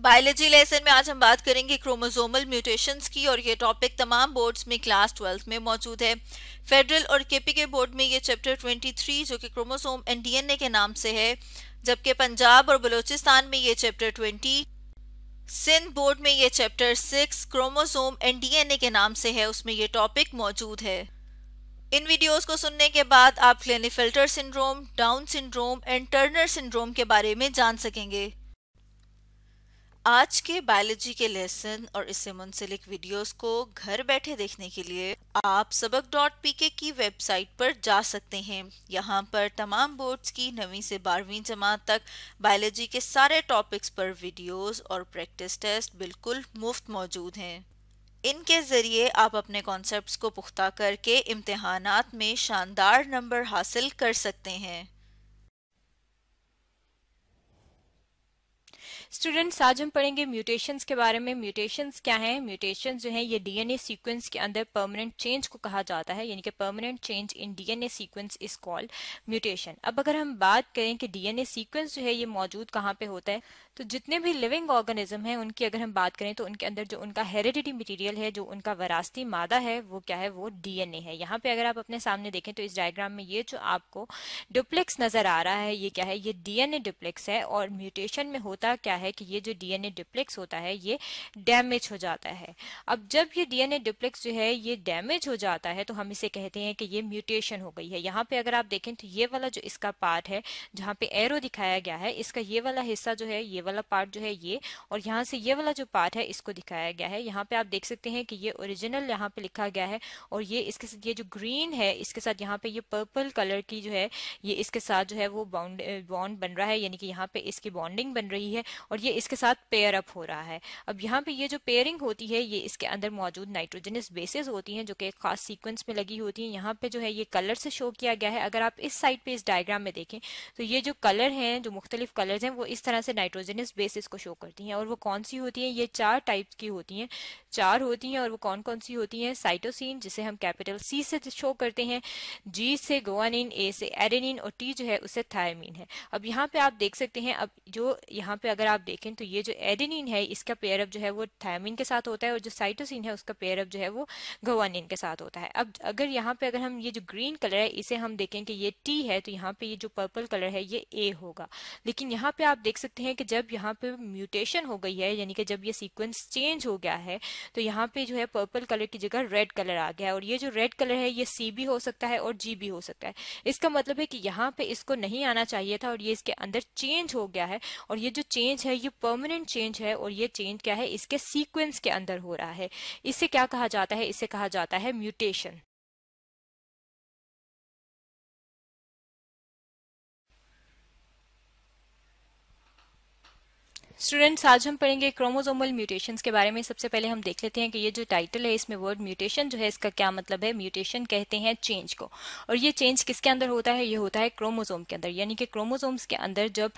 biology lesson में आज हम बात करेंगे क्रोमोसोमल म्यूटेशंस की और ये टॉपिक तमाम बोर्ड्स में क्लास ट्वेल्थ में मौजूद है फेडरल और पी के बोर्ड में ये चैप्टर 23 जो कि क्रोमोसोम एंड डीएनए के नाम से है जबकि पंजाब और बलूचिस्तान में ये चैप्टर 20 सिंध बोर्ड में ये chapter an chromosome and a के नाम से है उसमें ये टॉपिक मौजूद है इन वीडियोज़ को सुनने के बाद आप Klinefelter syndrome Down syndrome and Turner syndrome के बारे में जान सकेंगे आज के बायोलॉजी के लेसन और इससे मुंसलिक वीडियोस को घर बैठे देखने के लिए आप सबक डॉट पी के की वेबसाइट पर जा सकते हैं यहाँ पर तमाम बोर्ड्स की नवीं से बारहवीं जमात तक बायोलॉजी के सारे टॉपिक्स पर वीडियोस और प्रैक्टिस टेस्ट बिल्कुल मुफ्त मौजूद हैं इनके ज़रिए आप अपने कॉन्सेप्ट को पुख्ता करके इम्तहान में शानदार नंबर हासिल कर सकते हैं स्टूडेंट्स आज हम पढ़ेंगे म्यूटेशंस के बारे में म्यूटेशंस क्या है म्यूटेशंस जो है ये डीएनए सीक्वेंस के अंदर परमानेंट चेंज को कहा जाता है यानी कि permanent change in DNA sequence is called mutation अब अगर हम बात करें कि डीएनए सीक्वेंस जो है ये मौजूद कहाँ पे होता है तो जितने भी लिविंग ऑर्गेनिज्म हैं उनकी अगर हम बात करें तो उनके अंदर जो उनका हेरिडिटी मटेरियल है जो उनका वरासती मादा है वो क्या है वो डीएनए है यहाँ पे अगर आप अपने सामने देखें तो इस डायग्राम में ये जो आपको डुप्लेक्स नजर आ रहा है ये क्या है ये डीएनए डुप्लेक्स है और म्यूटेशन में होता क्या है कि ये जो डीएनए डुप्लेक्स होता है ये डैमेज हो जाता है अब जब ये डीएनए डुप्लेक्स जो है ये डैमेज हो जाता है तो हम इसे कहते हैं कि ये म्यूटेशन हो गई है यहाँ पे अगर आप देखें तो ये वाला जो इसका पार्ट है जहाँ पे एरो दिखाया गया है इसका ये वाला हिस्सा जो है ये वाला पार्ट जो है ये और यहाँ से ये वाला जो पार्ट है इसको दिखाया गया है यहाँ पे आप देख सकते हैं कि ये ओरिजिनल यहाँ पे लिखा गया है और ये इसके साथ ये जो ग्रीन है इसके साथ यहाँ पे ये पर्पल कलर की जो है ये इसके साथ जो है वो बाउंड बॉन्ड बन रहा है यानी कि यहाँ पे इसकी बॉन्डिंग बन रही है और ये इसके साथ पेयर अप हो रहा है अब यहाँ पे ये जो पेयरिंग होती है ये इसके अंदर मौजूद नाइट्रोजनस बेसिस होती हैं जो कि एक खास सीक्वेंस में लगी होती हैं यहाँ पे जो है ये कलर से शो किया गया है अगर आप इस साइड पे इस डायग्राम में देखें तो ये जो कलर हैं जो मुख्तलिफ कलर्स हैं वो इस तरह से नाइट्रोजन होमोजेनियस बेसिस को शो करती हैं और वो कौन सी होती हैं ये चार टाइप्स की होती हैं चार होती हैं और वो कौन कौन सी होती हैं साइटोसिन जिसे हम कैपिटल सी से शो करते हैं जी से गोवानिन ए से एरेनिन और टी जो है उसे थायमिन है अब यहाँ पे आप देख सकते हैं अब जो यहाँ पे अगर आप देखें तो ये जो एरेनिन है इसका पेयरअप जो है वो थायमिन के साथ होता है और जो साइटोसिन है उसका पेयरअप जो है वो गवानिन के साथ होता है अब अगर यहाँ पे अगर हम ये जो ग्रीन कलर है इसे हम देखें कि ये टी है तो यहाँ पे ये जो पर्पल कलर है ये ए होगा लेकिन यहाँ पे आप देख सकते हैं कि जब जब यहाँ पे म्यूटेशन हो गई है यानी कि जब ये सीक्वेंस चेंज हो गया है तो यहाँ पे जो है पर्पल कलर की जगह रेड कलर आ गया है और ये जो रेड कलर है ये सी भी हो सकता है और जी भी हो सकता है इसका मतलब है कि यहाँ पे इसको नहीं आना चाहिए था और ये इसके अंदर चेंज हो गया है और ये जो चेंज है ये परमानेंट चेंज है और ये चेंज क्या है इसके सीक्वेंस के अंदर हो रहा है इसे क्या कहा जाता है इसे कहा जाता है म्यूटेशन स्टूडेंट्स आज हम पढ़ेंगे क्रोमोजोमल म्यूटेशंस के बारे में सबसे पहले हम देख लेते हैं कि ये जो टाइटल है इसमें वर्ड म्यूटेशन जो है इसका क्या मतलब है म्यूटेशन कहते हैं चेंज को और ये चेंज किसके अंदर होता है ये होता है क्रोमोजोम के अंदर यानी कि क्रोमोजोम्स के अंदर जब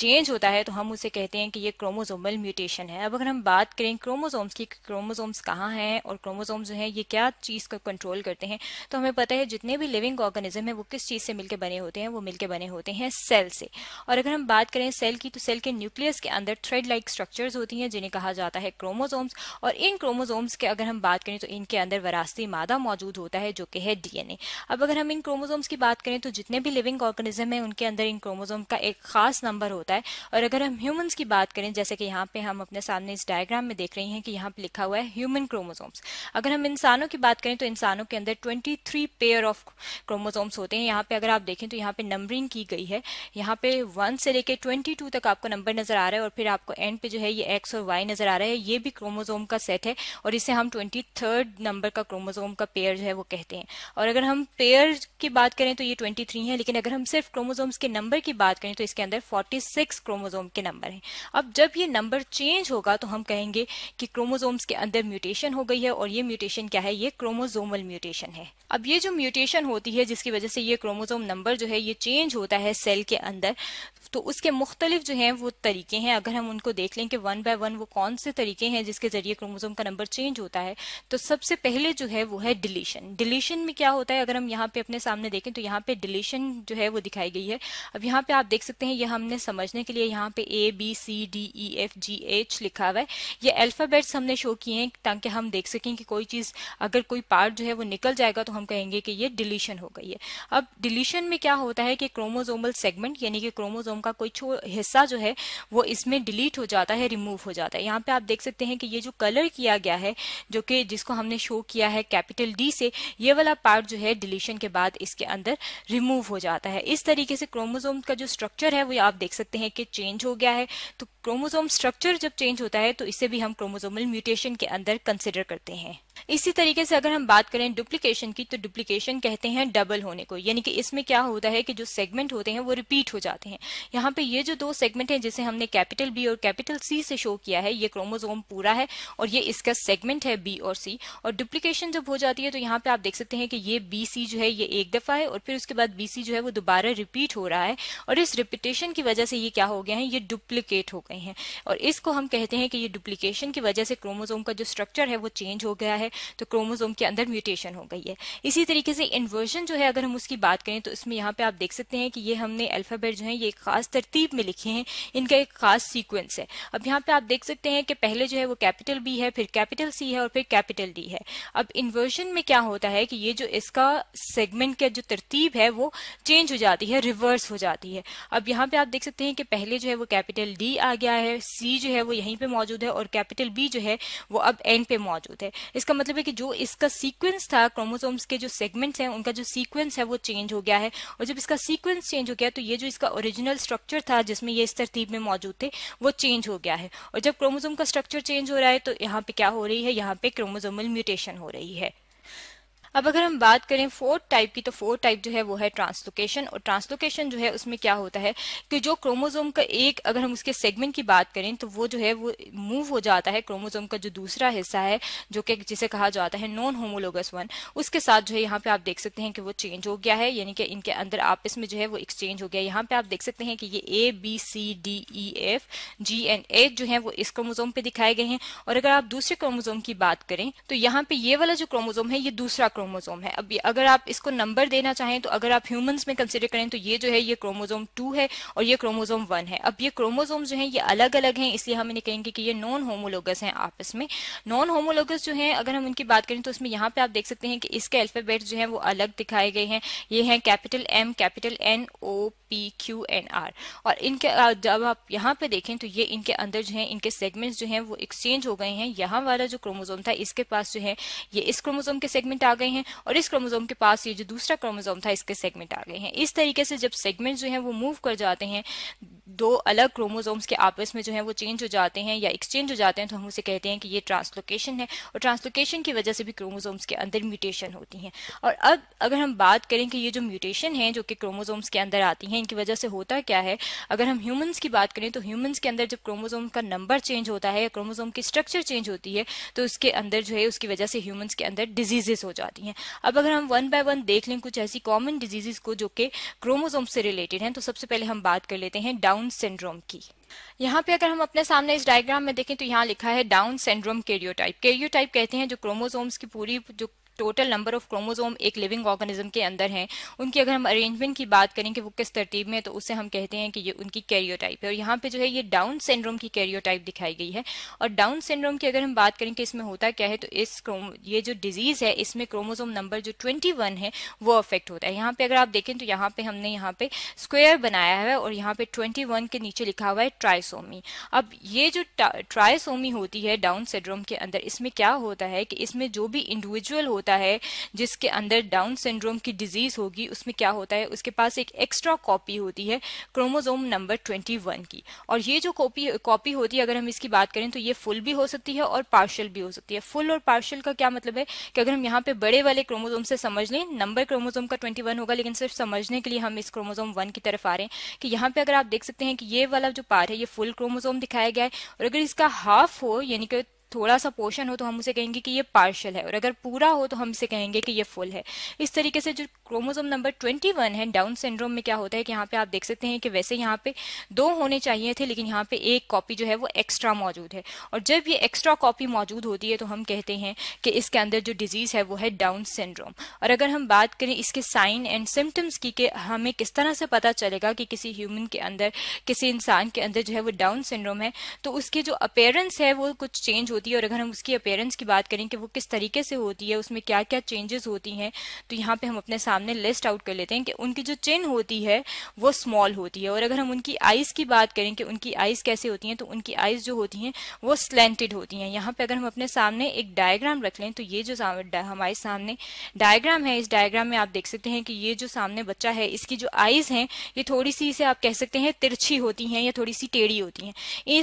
चेंज होता है तो हम उसे कहते हैं कि ये क्रोमोजोमल म्यूटेशन है अब अगर हम बात करें क्रोमोजोम्स की क्रोमोजोम्स कहाँ हैं और क्रोमोजोम्स जो हैं ये क्या चीज़ को कंट्रोल करते हैं तो हमें पता है जितने भी लिविंग ऑर्गेनिज्म हैं वो किस चीज़ से मिलकर बने होते हैं वो मिलकर बने होते हैं सेल से और अगर हम बात करें सेल की तो सेल के न्यूक्लियस के अंदर थ्रेड लाइक स्ट्रक्चर्स होती हैं जिन्हें कहा जाता है क्रोमोजोम्स और इन क्रोमोजोम्स के अगर हम बात करें तो इनके अंदर वरासती मादा मौजूद होता है जो कि है डी अब अगर हम इन क्रोमोजोम्स की बात करें तो जितने भी लिविंग ऑर्गेनिज्म हैं उनके अंदर इन क्रोमोजोम का एक खास नंबर होता है होता है और अगर हम ह्यूमन्स की बात करें जैसे कि यहाँ पे हम अपने सामने इस डायग्राम में देख रहे हैं कि यहाँ पे लिखा हुआ है ह्यूमन क्रोमोसोम्स अगर हम इंसानों की बात करें तो इंसानों के अंदर twenty three pair of chromosomes होते हैं यहाँ पे अगर आप देखें तो यहाँ पे नंबरिंग की गई है यहाँ पे वन से लेकर ट्वेंटी टू तक आपको नंबर नजर आ रहा है और फिर आपको एंड पे जो है ये एक्स और वाई नजर आ रहा है ये भी क्रोमोजोम का सेट है और इसे हम ट्वेंटी थर्ड नंबर का क्रोमोजोम का पेयर जो है वो कहते हैं और अगर हम पेयर की बात करें तो ये ट्वेंटी थ्री है लेकिन अगर हम सिर्फ क्रोमोजोम्स के नंबर की बात करें तो इसके अंदर फोर्टी सिक्स क्रोमोजोम के नंबर हैं अब जब ये नंबर चेंज होगा तो हम कहेंगे कि क्रोमोजोम्स के अंदर म्यूटेशन हो गई है और ये म्यूटेशन क्या है ये क्रोमोजोमल म्यूटेशन है अब ये जो म्यूटेशन होती है जिसकी वजह से ये क्रोमोजोम नंबर जो है ये चेंज होता है सेल के अंदर तो उसके मुख्तलिफ जो हैं वो तरीके हैं अगर हम उनको देख लें कि वन बाय वन वो कौन से तरीके हैं जिसके जरिए क्रोमोजोम का नंबर चेंज होता है तो सबसे पहले जो है वो है डिलीशन डिलीशन में क्या होता है अगर हम यहाँ पे अपने सामने देखें तो यहाँ पे डिलीशन जो है वो दिखाई गई है अब यहाँ पे आप देख सकते हैं ये हमने समझ समझने के लिए यहाँ पे A B C D E F G H लिखा हुआ है ये अल्फ़ाबेट्स हमने शो किए हैं ताकि हम देख सकें कि कोई चीज़ अगर कोई पार्ट जो है वो निकल जाएगा तो हम कहेंगे कि ये डिलीशन हो गई है अब डिलीशन में क्या होता है कि क्रोमोजोमल सेगमेंट यानी कि क्रोमोजोम का कोई हिस्सा जो है वो इसमें डिलीट हो जाता है रिमूव हो जाता है यहाँ पे आप देख सकते हैं कि ये जो कलर किया गया है जो कि जिसको हमने शो किया है कैपिटल डी से ये वाला पार्ट जो है डिलीशन के बाद इसके अंदर रिमूव हो जाता है इस तरीके से क्रोमोजोम का जो स्ट्रक्चर है वो आप देख सकते सकते हैं कि चेंज हो गया है तो क्रोमोसोम स्ट्रक्चर जब चेंज होता है तो इसे भी हम क्रोमोसोमल म्यूटेशन के अंदर कंसिडर करते हैं इसी तरीके से अगर हम बात करें डुप्लीकेशन की तो डुप्लीकेशन कहते हैं डबल होने को यानी कि इसमें क्या होता है कि जो सेगमेंट होते हैं वो रिपीट हो जाते हैं यहाँ पे ये जो दो सेगमेंट हैं जिसे हमने कैपिटल बी और कैपिटल सी से शो किया है ये क्रोमोजोम पूरा है और ये इसका सेगमेंट है बी और सी और डुप्लीकेशन जब हो जाती है तो यहाँ पे आप देख सकते हैं कि ये बी सी जो है ये एक दफा है और फिर उसके बाद बी सी जो है वो दोबारा रिपीट हो रहा है और इस रिपीटेशन की वजह से ये क्या हो गया है ये डुप्लीकेट हो सकते हैं और इसको हम कहते हैं कि ये डुप्लीकेशन की वजह से क्रोमोजोम का जो स्ट्रक्चर है वो चेंज हो गया है तो क्रोमोजोम के अंदर म्यूटेशन हो गई है इसी तरीके से इन्वर्जन जो है अगर हम उसकी बात करें तो इसमें यहाँ पे आप देख सकते हैं कि ये हमने अल्फ़ाबेट जो है ये खास तरतीब में लिखे हैं इनका एक खास सीक्वेंस है अब यहाँ पे आप देख सकते हैं कि पहले जो है वो कैपिटल बी है फिर कैपिटल सी है और फिर कैपिटल डी है अब इन्वर्जन में क्या होता है कि ये जो इसका सेगमेंट का जो तरतीब है वो चेंज हो जाती है रिवर्स हो जाती है अब यहाँ पे आप देख सकते हैं कि पहले जो है वो कैपिटल डी आ गया है सी जो है वो यहीं पे मौजूद है और कैपिटल बी जो है वो अब एंड पे मौजूद है इसका मतलब है कि जो इसका सीक्वेंस था क्रोमोसोम्स के जो सेगमेंट्स हैं उनका जो सीक्वेंस है वो चेंज हो गया है और जब इसका सीक्वेंस चेंज हो गया तो ये जो इसका ओरिजिनल स्ट्रक्चर था जिसमें ये इस तरतीब में मौजूद थे वो चेंज हो गया है और जब क्रोमोजोम का स्ट्रक्चर चेंज हो रहा है तो यहाँ पे क्या हो रही है यहाँ पे क्रोमोजोमल म्यूटेशन हो रही है अब अगर हम बात करें फोर्थ टाइप की तो फोर्थ टाइप जो है वो है ट्रांसलोकेशन और ट्रांसलोकेशन जो है उसमें क्या होता है कि जो क्रोमोजोम का एक अगर हम उसके सेगमेंट की बात करें तो वो जो है वो मूव हो जाता है क्रोमोजोम का जो दूसरा हिस्सा है जो कि जिसे कहा जाता है नॉन होमोलोगस वन उसके साथ जो है यहाँ पे आप देख सकते हैं कि वो चेंज हो गया है यानी कि इनके अंदर आपस में जो है वो एक्सचेंज हो गया यहाँ पे आप देख सकते हैं कि ये A B C D E F G and H जो है वो इस क्रोमोजोम पे दिखाए गए हैं और अगर आप दूसरे क्रोमोजोम की बात करें तो यहाँ पे ये वाला जो क्रोमोजोम है ये दूसरा क्रोमोजोम है अब अगर आप इसको नंबर देना चाहें तो अगर आप ह्यूमंस में कंसिडर करें तो ये जो है ये क्रोमोजोम टू है और ये क्रोमोजोम वन है अब ये क्रोमोजोम जो है ये अलग अलग है इसलिए हम इन्हें कहेंगे कि ये नॉन होमोलोगस हैं आपस में नॉन होमोलोगस जो है अगर हम उनकी बात करें तो इसमें यहाँ पे आप देख सकते हैं कि इसके अल्फाबेट जो है वो अलग दिखाए गए हैं ये है capital M capital N O P Q N R और इनके जब आप यहाँ पे देखें तो ये इनके अंदर जो है इनके सेगमेंट्स जो हैं वो एक्सचेंज हो गए हैं यहाँ वाला जो क्रोमोजोम था इसके पास जो है ये इस क्रोमोजोम के सेगमेंट आ गए हैं और इस क्रोमोजोम के पास ये जो दूसरा क्रोमोजोम था इसके सेगमेंट आ गए हैं इस तरीके से जब सेगमेंट जो है वो मूव कर जाते हैं दो अलग क्रोमोसोम्स के आपस में जो है वो चेंज हो जाते हैं या एक्सचेंज हो जाते हैं तो हम उसे कहते हैं कि ये ट्रांसलोकेशन है और ट्रांसलोकेशन की वजह से भी क्रोमोसोम्स के अंदर म्यूटेशन होती हैं और अब अगर हम बात करें कि ये जो म्यूटेशन है जो कि क्रोमोसोम्स के अंदर आती हैं इनकी वजह से होता क्या है अगर हम ह्यूमन्स की बात करें तो ह्यूमन्स के अंदर जब क्रोमोजोम का नंबर चेंज होता है या क्रोमोजोम की स्ट्रक्चर चेंज होती है तो उसके अंदर जो है उसकी वजह से ह्यूमन्स के अंदर डिजीजेस हो जाती हैं अब अगर हम वन बाय वन देख लें कुछ ऐसी कॉमन डिजीजेस को जो कि क्रोमोजोम से रिलेटेड हैं तो सबसे पहले हम बात कर लेते हैं डाउन डाउन सिंड्रोम की यहाँ पे अगर हम अपने सामने इस डायग्राम में देखें तो यहाँ लिखा है डाउन सिंड्रोम केरियोटाइप केरियोटाइप कहते हैं जो क्रोमोसोम्स की पूरी जो टोटल नंबर ऑफ क्रोमोजोम एक लिविंग ऑर्गेनिज्म के अंदर हैं उनकी अगर हम अरेंजमेंट की बात करें कि वो किस तरतीब में तो उसे हम कहते हैं कि ये उनकी कैरियोटाइप है और यहाँ पे जो है ये डाउन सिंड्रोम की कैरियोटाइप दिखाई गई है और डाउन सिंड्रोम की अगर हम बात करें कि इसमें होता क्या है तो इस ये जो डिजीज है इसमें क्रोमोजोम नंबर जो ट्वेंटी है वो अफेक्ट होता है यहाँ पे अगर आप देखें तो यहाँ पे हमने यहाँ पे स्क्वेयर बनाया है और यहाँ पे ट्वेंटी के नीचे लिखा हुआ है ट्राइसोमी अब ये जो ट्राइसोमी होती है डाउन सिंड्रोम के अंदर इसमें क्या होता है कि इसमें जो भी इंडिविजुअल होता होता है जिसके अंदर डाउन सिंड्रोम की डिजीज होगी उसमें क्या होता है उसके पास एक एक्स्ट्रा कॉपी होती है क्रोमोजोम नंबर ट्वेंटी वन की और ये जो कॉपी कॉपी होती है अगर हम इसकी बात करें तो ये फुल भी हो सकती है और पार्शल भी हो सकती है फुल और पार्शल का क्या मतलब है कि अगर हम यहाँ पे बड़े वाले क्रोमोजोम से समझ लें नंबर क्रोमोजोम का ट्वेंटी वन होगा लेकिन सिर्फ समझने के लिए हम इस क्रोमोजोम वन की तरफ आ रहे हैं कि यहाँ पे अगर आप देख सकते हैं कि ये वाला जो पार्ट है ये फुल क्रोमोजोम दिखाया गया है और अगर इसका हाफ हो यानी कि थोड़ा सा पोर्शन हो तो हम उसे कहेंगे कि ये पार्शल है और अगर पूरा हो तो हम इसे कहेंगे कि ये फुल है इस तरीके से जो क्रोमोजोम नंबर 21 है डाउन सिंड्रोम में क्या होता है कि यहाँ पे आप देख सकते हैं कि वैसे यहाँ पे दो होने चाहिए थे लेकिन यहाँ पे एक कॉपी जो है वो एक्स्ट्रा मौजूद है और जब ये एक्स्ट्रा कॉपी मौजूद होती है तो हम कहते हैं कि इसके अंदर जो डिजीज है वो है डाउन सिंड्रोम और अगर हम बात करें इसके साइन एंड सिम्टम्स की कि हमें किस तरह से पता चलेगा कि किसी ह्यूमन के अंदर किसी इंसान के अंदर जो है वो डाउन सिंड्रोम है तो उसकी जो अपेयरेंस है वो कुछ चेंज होती है और अगर हम उसकी अपेयरेंस की बात करें कि वो किस तरीके से होती है उसमें क्या क्या चेंजेस होती हैं तो यहाँ पे हम अपने सामने लिस्ट आउट कर लेते हैं कि उनकी जो चिन होती है वो स्मॉल होती है और अगर हम उनकी आइज़ की बात करें कि उनकी आइज़ कैसे होती हैं तो उनकी आइज़ जो होती हैं वो स्लेंटेड होती हैं यहाँ पर अगर हम अपने सामने एक डायग्राम रख लें तो ये जो हमारे सामने डायग्राम है इस डायग्राम में आप देख सकते हैं कि ये जो सामने बच्चा है इसकी जो आइज़ हैं ये थोड़ी सी इसे आप कह सकते हैं तिरछी होती हैं या थोड़ी सी टेढ़ी होती हैं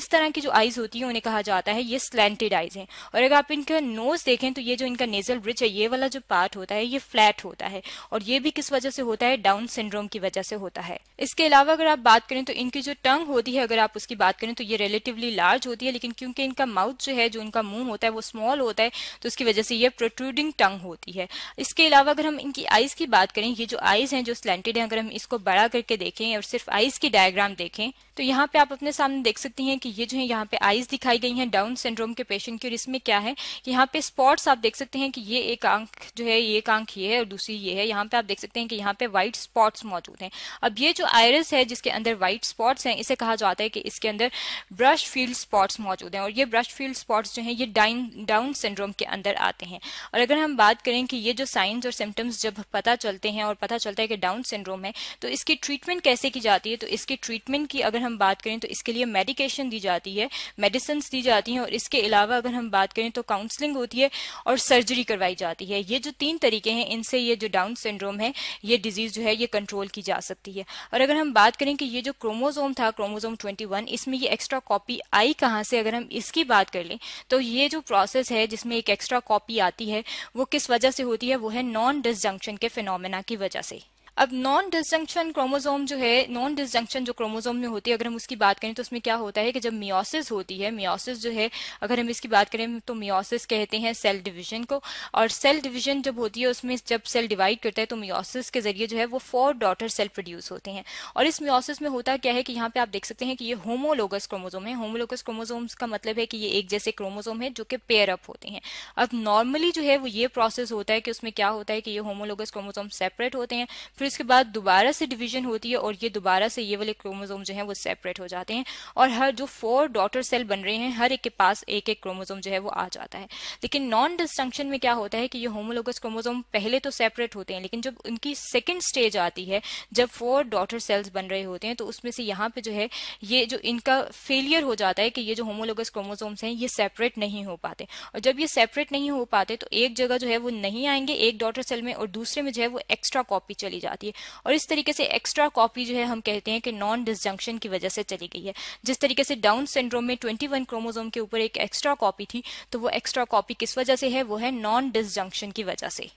इस तरह की जो आइज़ होती हैं उन्हें कहा जाता है ये स्लेंटेड शेडेड आइज हैं और अगर आप इनका नोज देखें तो ये जो इनका नेजल ब्रिज है ये वाला जो पार्ट होता है ये फ्लैट होता है और ये भी किस वजह से होता है डाउन सिंड्रोम की वजह से होता है इसके अलावा अगर आप बात करें तो इनकी जो टंग होती है अगर आप उसकी बात करें तो ये रिलेटिवली लार्ज होती है लेकिन क्योंकि इनका माउथ जो है जो इनका मुंह होता है वो स्मॉल होता है तो उसकी वजह से ये प्रोट्रूडिंग टंग होती है इसके अलावा अगर हम इनकी आइज की बात करें ये जो आइज हैं जो स्लेंटेड हैं अगर हम इसको बड़ा करके देखें और सिर्फ आइज की डायग्राम देखें तो यहाँ पे आप अपने सामने देख सकती हैं कि ये जो है यहाँ पे आइज दिखाई गई हैं डाउन सिंड्रोम के पेशेंट ऑब्जर्वेशन की और इसमें क्या है कि यहाँ पे स्पॉट्स आप देख सकते हैं कि ये एक आंख जो है ये एक आंख ये है और दूसरी ये है यहाँ पे आप देख सकते हैं कि यहाँ पे व्हाइट स्पॉट्स मौजूद हैं अब ये जो आयरस है जिसके अंदर व्हाइट स्पॉट्स हैं इसे कहा जाता है कि इसके अंदर ब्रश फील्ड स्पॉट्स मौजूद हैं और ये ब्रश फील्ड स्पॉट्स जो है ये डाइन डाउन सिंड्रोम के अंदर आते हैं और अगर हम बात करें कि ये जो साइंस और सिम्टम्स जब पता चलते हैं और पता चलता है कि डाउन सिंड्रोम है तो इसकी ट्रीटमेंट कैसे की जाती है तो इसके ट्रीटमेंट की अगर हम बात करें तो इसके लिए मेडिकेशन दी जाती है मेडिसिन दी जाती हैं और इसके अलावा अलावा अगर हम बात करें तो काउंसलिंग होती है और सर्जरी करवाई जाती है ये जो तीन तरीके हैं इनसे ये जो डाउन सिंड्रोम है ये डिजीज जो है ये कंट्रोल की जा सकती है और अगर हम बात करें कि ये जो क्रोमोजोम था क्रोमोजोम 21 इसमें ये एक्स्ट्रा कॉपी आई कहाँ से अगर हम इसकी बात कर लें तो ये जो प्रोसेस है जिसमें एक एक्स्ट्रा कॉपी आती है वो किस वजह से होती है वो है नॉन डिसजंक्शन के फिनोमेना की वजह से अब नॉन डिसजंक्शन क्रोमोसोम जो है नॉन डिसजंक्शन जो क्रोमोसोम में होती है अगर हम उसकी बात करें तो उसमें क्या होता है कि जब मियोसिस होती है मियोसिस जो है अगर हम इसकी बात करें तो मियोसिस कहते हैं सेल डिवीजन को और सेल डिवीजन जब होती है उसमें जब सेल डिवाइड करता है तो मियोसिस के जरिए जो है वो फोर डॉटर सेल प्रोड्यूस होते हैं और इस मियोसिस में होता क्या है कि यहाँ पे आप देख सकते हैं कि ये होमोलोगस क्रोमोजोम है होमोलोगस क्रोमोजोम्स का मतलब है कि ये एक जैसे क्रोमोजोम है जो कि पेयर अप होते हैं अब नॉर्मली जो है वो ये प्रोसेस होता है कि उसमें क्या होता है कि ये होमोलोगस क्रोमोजोम सेपरेट होते हैं फिर फिर इसके बाद दोबारा से डिवीजन होती है और ये दोबारा से ये वाले क्रोमोजोम जो है वो सेपरेट हो जाते हैं और हर जो फोर डॉटर सेल बन रहे हैं हर एक के पास एक एक क्रोमोजोम जो है वो आ जाता है लेकिन नॉन डिस्टंक्शन में क्या होता है कि ये होमोलोगस क्रोमोजोम पहले तो सेपरेट होते हैं लेकिन जब उनकी सेकेंड स्टेज आती है जब फोर डॉटर सेल्स बन रहे होते हैं तो उसमें से यहाँ पे जो है ये जो इनका फेलियर हो जाता है कि ये जो होमोलोगस क्रोमोजोम्स हैं ये सेपरेट नहीं हो पाते और जब ये सेपरेट नहीं हो पाते तो एक जगह जो है वो नहीं आएंगे एक डॉटर सेल में और दूसरे में जो है वो एक्स्ट्रा कॉपी चली जाती आती है और इस तरीके से एक्स्ट्रा कॉपी जो है हम कहते हैं कि नॉन डिसजंक्शन की वजह से चली गई है जिस तरीके से डाउन सिंड्रोम में ट्वेंटी वन क्रोमोजोम के ऊपर एक एक्स्ट्रा कॉपी थी तो वो एक्स्ट्रा कॉपी किस वजह से है वो है नॉन डिसजंक्शन की वजह से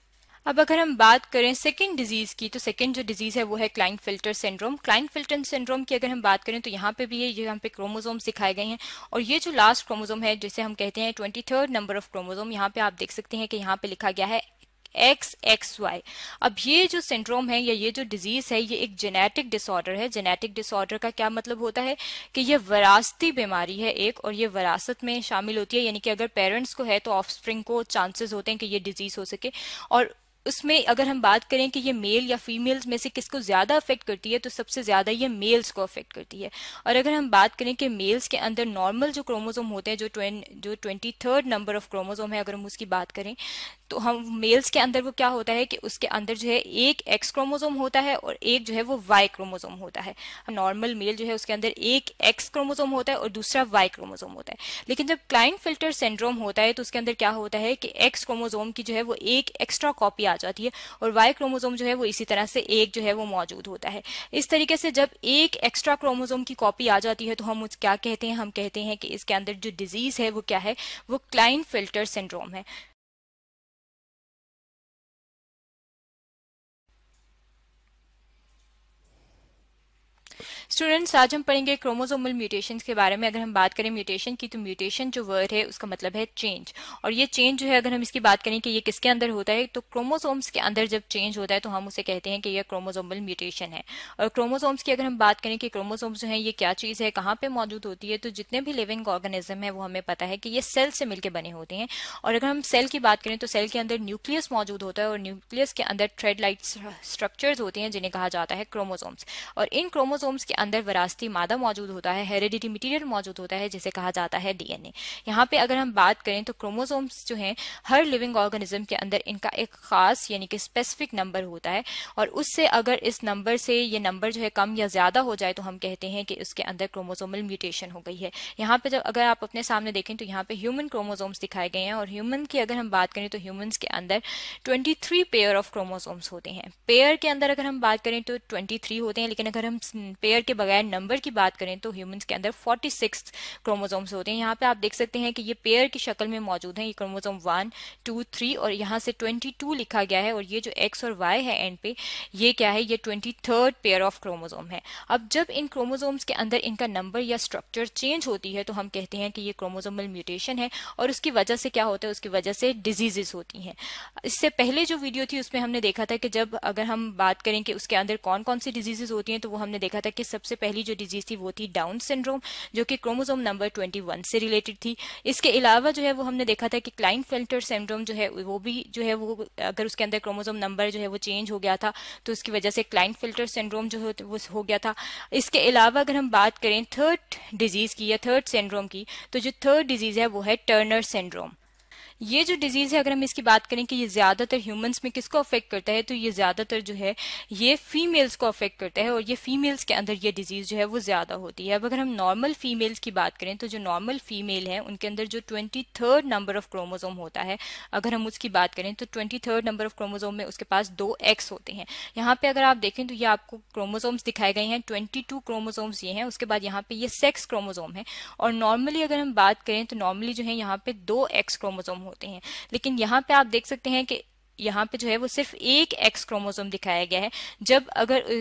अब अगर हम बात करें सेकेंड डिजीज की तो सेकेंड जो डिजीज है वो है Klinefelter syndrome Klinefelter syndrome की अगर हम बात करें तो यहाँ पे भी ये यहाँ पे क्रोमोजोम दिखाए गए हैं और ये जो लास्ट क्रोमोजोम है जिसे हम कहते हैं twenty third number of chromosome यहाँ पे आप देख सकते हैं कि यहाँ पे लिखा गया है एक्स एक्स वाई अब ये जो सिंड्रोम है या ये जो डिजीज है ये एक जेनेटिक डिसऑर्डर है जेनेटिक डिसऑर्डर का क्या मतलब होता है कि ये वरासती बीमारी है एक और ये वरासत में शामिल होती है यानी कि अगर पेरेंट्स को है तो ऑफस्प्रिंग को चांसेस होते हैं कि ये डिजीज हो सके और उसमें अगर हम बात करें कि ये मेल या फीमेल्स में से किसको ज़्यादा अफेक्ट करती है तो सबसे ज़्यादा ये मेल्स को अफेक्ट करती है और अगर हम बात करें कि मेल्स के अंदर नॉर्मल जो क्रोमोजोम होते हैं जो ट्वें जो twenty third number of chromosome है अगर हम उसकी बात करें तो हम मेल्स के अंदर वो क्या होता है कि उसके अंदर जो है एक एक्स क्रोमोजोम होता है और एक जो है वो वाई क्रोमोजोम होता है नॉर्मल मेल जो है उसके अंदर एक एक्स क्रोमोजोम होता है और दूसरा वाई क्रोमोजोम होता है लेकिन जब क्लाइन फिल्टर सिंड्रोम होता है तो उसके अंदर क्या होता है कि एक्स क्रोमोजोम की जो है वो एक एक्स्ट्रा कॉपी आ जाती है और वाई क्रोमोजोम जो है वो इसी तरह से एक जो है वो मौजूद होता है इस तरीके से जब एक एक्स्ट्रा क्रोमोजोम की कॉपी आ जाती है तो हम क्या कहते हैं हम कहते हैं कि इसके अंदर जो डिजीज है वो क्या है वो क्लाइन फिल्टर सिंड्रोम है स्टूडेंट्स आज हम पढ़ेंगे क्रोमोसोमल म्यूटेशन के बारे में अगर हम बात करें म्यूटेशन की तो म्यूटेशन जो वर्ड है उसका मतलब है चेंज और ये चेंज जो है अगर हम इसकी बात करें कि ये किसके अंदर होता है तो क्रोमोसोम्स के अंदर जब चेंज होता है तो हम उसे कहते हैं कि यह क्रोमोजोमल म्यूटेशन है और क्रोमोसोम्स की अगर हम बात करें कि क्रोमोसोम्स जो है ये क्या चीज़ है कहाँ पर मौजूद होती है तो जितने भी लिविंग ऑर्गेनिज्म है वो हमें पता है कि ये सेल से मिलकर बने होते हैं और अगर हम सेल की बात करें तो सेल के अंदर न्यूक्लियस मौजूद होता है और न्यूक्लियस के अंदर थ्रेड लाइट स्ट्रक्चर्स होते हैं जिन्हें कहा जाता है क्रोमोजोम्स और इन क्रोमोजोम्स के अंदर वरासती मादा मौजूद होता है हेरिडिटी मटीरियल मौजूद होता है जिसे कहा जाता है डीएनए यहाँ पे अगर हम बात करें तो क्रोमोसोम्स जो हैं हर लिविंग ऑर्गेनिज्म के अंदर इनका एक खास यानी कि स्पेसिफिक नंबर होता है और उससे अगर इस नंबर से ये नंबर जो है कम या ज्यादा हो जाए तो हम कहते हैं कि उसके अंदर क्रोमोसोमल म्यूटेशन हो गई है यहाँ पे जब अगर आप अपने सामने देखें तो यहाँ पे ह्यूमन क्रोमोसोम्स दिखाए गए हैं और ह्यूमन की अगर हम बात करें तो ह्यूमन्स के अंदर 23 पेयर ऑफ क्रोमोसोम्स होते हैं पेयर के अंदर अगर हम बात करें तो 23 होते हैं लेकिन अगर हम पेयर के बगैर नंबर की बात करें तो ह्यूमंस के अंदर फोर्टी सिक्स क्रोमोजोम्स होते हैं यहाँ पे आप देख सकते हैं कि ये पेयर की शक्ल में मौजूद हैं ये क्रोमोजोम वन टू थ्री और यहाँ से ट्वेंटी टू लिखा गया है और ये जो एक्स और वाई है एंड पे ये क्या है ये twenty third pair of chromosome है अब जब इन क्रोमोजोम्स के अंदर इनका नंबर या स्ट्रक्चर चेंज होती है तो हम कहते हैं कि ये क्रोमोजोमल म्यूटेशन है और उसकी वजह से क्या होता है उसकी वजह से डिजीजेस होती हैं इससे पहले जो वीडियो थी उसमें हमने देखा था कि जब अगर हम बात करें कि उसके अंदर कौन कौन सी डिजीजेस होती हैं तो वो हमने देखा था कि सब सबसे पहली जो डिजीज थी वो थी डाउन सिंड्रोम जो कि क्रोमोजोम नंबर 21 से रिलेटेड थी इसके अलावा जो है वो हमने देखा था कि क्लाइन फिल्टर सिंड्रोम जो है वो भी जो है वो अगर उसके अंदर क्रोमोजोम नंबर जो है वो चेंज हो गया था तो उसकी वजह से क्लाइन फिल्टर सिंड्रोम जो है वो हो गया था इसके अलावा अगर हम बात करें थर्ड डिजीज की या थर्ड सिंड्रोम की तो जो थर्ड डिजीज है वो है टर्नर सिंड्रोम ये जो डिजीज़ है अगर हम इसकी बात करें कि ये ज़्यादातर ह्यूमंस में किसको अफेक्ट करता है तो ये ज़्यादातर जो है ये फीमेल्स को अफेक्ट करता है और ये फीमेल्स के अंदर ये डिजीज़ जो है वो ज़्यादा होती है अब अगर हम नॉर्मल फीमेल्स की बात करें तो जो नॉर्मल फीमेल है उनके अंदर जो twenty third number of chromosome होता है अगर हम उसकी बात करें तो twenty third number of chromosome में उसके पास दो एक्स होते हैं यहाँ पे अगर आप देखें तो ये आपको क्रोमोजोम्स दिखाए गए हैं ट्वेंटी टू क्रोमोजोम्स ये हैं उसके बाद यहाँ पे ये सेक्स क्रोमोजोम है और नॉर्मली अगर हम बात करें तो नॉर्मली जो है यहाँ पे दो एक्स क्रोमोजोम होते हैं लेकिन यहाँ पे आप देख सकते हैं कि यहाँ पे जो है वो सिर्फ एक एक्स क्रोमोजोम दिखाया गया है जब अगर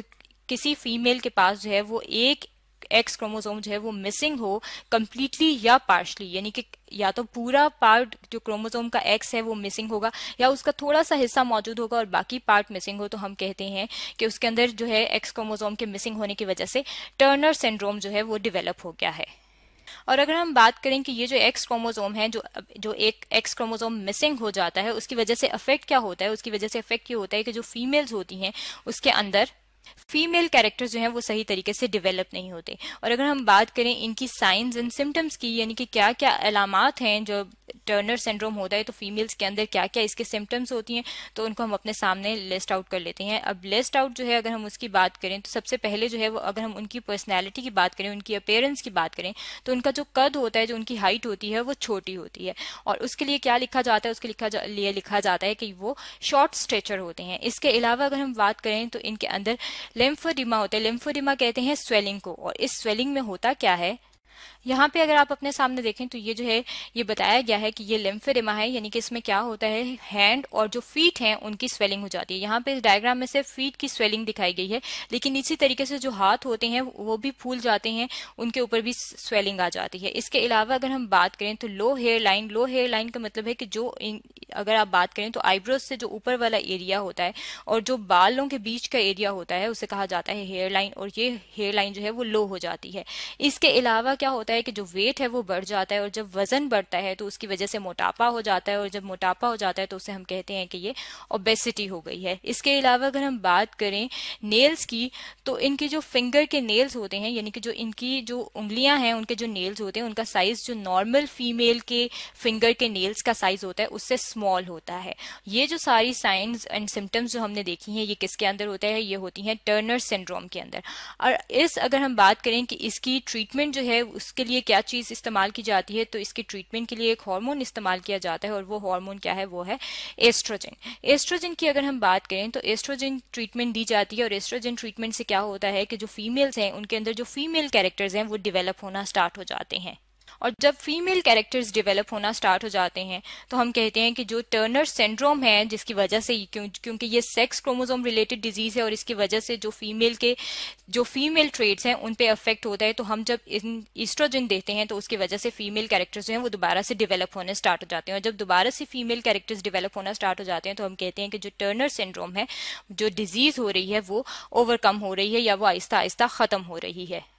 किसी फीमेल के पास जो है वो एक एक्स क्रोमोसोम जो है वो मिसिंग हो कम्प्लीटली या पार्शली यानी कि या तो पूरा पार्ट जो क्रोमोसोम का एक्स है वो मिसिंग होगा या उसका थोड़ा सा हिस्सा मौजूद होगा और बाकी पार्ट मिसिंग हो तो हम कहते हैं कि उसके अंदर जो है एक्स क्रोमोसोम के मिसिंग होने की वजह से टर्नर सिंड्रोम जो है वो डिवेलप हो गया है और अगर हम बात करें कि ये जो एक्स क्रोमोजोम है जो जो एक एक्स क्रोमोजोम मिसिंग हो जाता है उसकी वजह से अफेक्ट क्या होता है उसकी वजह से अफेक्ट ये होता है कि जो फीमेल्स होती हैं उसके अंदर फीमेल कैरेक्टर्स जो हैं वो सही तरीके से डेवलप नहीं होते और अगर हम बात करें इनकी साइंस एंड सिम्टम्स की यानी कि क्या क्या अलामत हैं जो टर्नर सिंड्रोम होता है तो फीमेल्स के अंदर क्या क्या इसके सिम्टम्स होती हैं तो उनको हम अपने सामने लिस्ट आउट कर लेते हैं अब लिस्ट आउट जो है अगर हम उसकी बात करें तो सबसे पहले जो है वो अगर हम उनकी पर्सनैलिटी की बात करें उनकी अपेयरेंस की बात करें तो उनका जो कद होता है जो उनकी हाइट होती है वो छोटी होती है और उसके लिए क्या लिखा जाता है उसके लिखा लिए लिखा जाता है कि वो शॉर्ट स्ट्रेचर होते हैं इसके अलावा अगर हम बात करें तो इनके अंदर लेम्फोडिमा होता है लेम्फोडिमा कहते हैं स्वेलिंग को और इस स्वेलिंग में होता क्या है यहाँ पे अगर आप अपने सामने देखें तो ये जो है ये बताया गया है कि ये लिम्फेडेमा है यानी कि इसमें क्या होता है हैंड और जो फीट हैं उनकी स्वेलिंग हो जाती है यहाँ पे इस डायग्राम में सिर्फ फीट की स्वेलिंग दिखाई गई है लेकिन इसी तरीके से जो हाथ होते हैं वो भी फूल जाते हैं उनके ऊपर भी स्वेलिंग आ जाती है इसके अलावा अगर हम बात करें तो low hairline low hairline का मतलब है कि जो अगर आप बात करें तो आईब्रोज से जो ऊपर वाला एरिया होता है और जो बालों के बीच का एरिया होता है उसे कहा जाता है हेयर लाइन और ये हेयर लाइन जो है वो लो हो जाती है इसके अलावा क्या क्या होता है कि जो वेट है वो बढ़ जाता है और जब वजन बढ़ता है तो उसकी वजह से मोटापा हो जाता है और जब मोटापा हो जाता है तो उसे हम कहते हैं कि ये ओबेसिटी हो गई है इसके अलावा अगर हम बात करें नेल्स की तो इनके जो फिंगर के नेल्स होते हैं यानी कि जो इनकी जो उंगलियां हैं उनके जो नेल्स होते हैं उनका साइज जो नॉर्मल फीमेल के फिंगर के नेल्स का साइज होता है उससे स्मॉल होता है ये जो सारी साइंस एंड सिम्टम्स जो हमने देखी हैं ये किसके अंदर होता है ये होती हैं टर्नर सिंड्रोम के अंदर और इस अगर हम बात करें कि इसकी ट्रीटमेंट जो है उसके लिए क्या चीज़ इस्तेमाल की जाती है तो इसके ट्रीटमेंट के लिए एक हार्मोन इस्तेमाल किया जाता है और वो हार्मोन क्या है वो है एस्ट्रोजन एस्ट्रोजन की अगर हम बात करें तो एस्ट्रोजन ट्रीटमेंट दी जाती है और एस्ट्रोजन ट्रीटमेंट से क्या होता है कि जो फीमेल्स हैं उनके अंदर जो फीमेल कैरेक्टर्स हैं वो डिवेलप होना स्टार्ट हो जाते हैं और जब फीमेल कैरेक्टर्स डेवलप होना स्टार्ट हो जाते हैं तो हम कहते हैं कि जो टर्नर सिंड्रोम है जिसकी वजह से क्योंकि ये सेक्स क्रोमोजोम रिलेटेड डिजीज है और इसकी वजह से जो फीमेल के जो फीमेल ट्रेड्स हैं उन पे अफेक्ट होता है तो हम जब इन देते हैं तो उसकी वजह से फीमेल कैरेक्टर्स जो हैं वो दोबारा से डिवेलप होने स्टार्ट हो जाते हैं और जब दोबारा से फीमेल कैरेक्टर्स डिवेलप होना स्टार्ट हो जाते हैं तो हम कहते हैं कि जो टर्नर सिंड्रोम है जो डिजीज हो रही है वो ओवरकम हो रही है या वो आहिस्ता आहिस्ता खत्म हो रही है